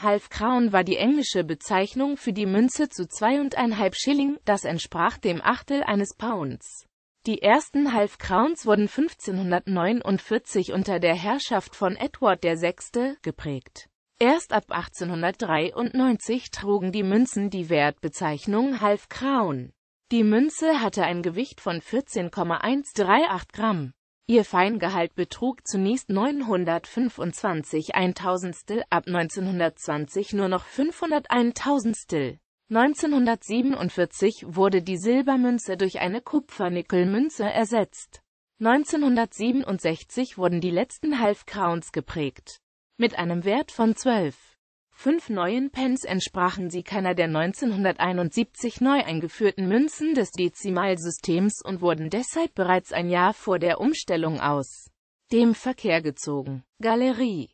Half Crown war die englische Bezeichnung für die Münze zu zweieinhalb Schilling, das entsprach dem Achtel eines Pounds. Die ersten Half Crowns wurden 1549 unter der Herrschaft von Edward VI. geprägt. Erst ab 1893 trugen die Münzen die Wertbezeichnung Half Crown. Die Münze hatte ein Gewicht von 14,138 Gramm. Ihr Feingehalt betrug zunächst 925 Eintausendstel, ab 1920 nur noch 501 Tausendstel. 1947 wurde die Silbermünze durch eine Kupfernickelmünze ersetzt. 1967 wurden die letzten Half Crowns geprägt. Mit einem Wert von 12 fünf neuen Pens entsprachen sie keiner der 1971 neu eingeführten Münzen des Dezimalsystems und wurden deshalb bereits ein Jahr vor der Umstellung aus dem Verkehr gezogen. Galerie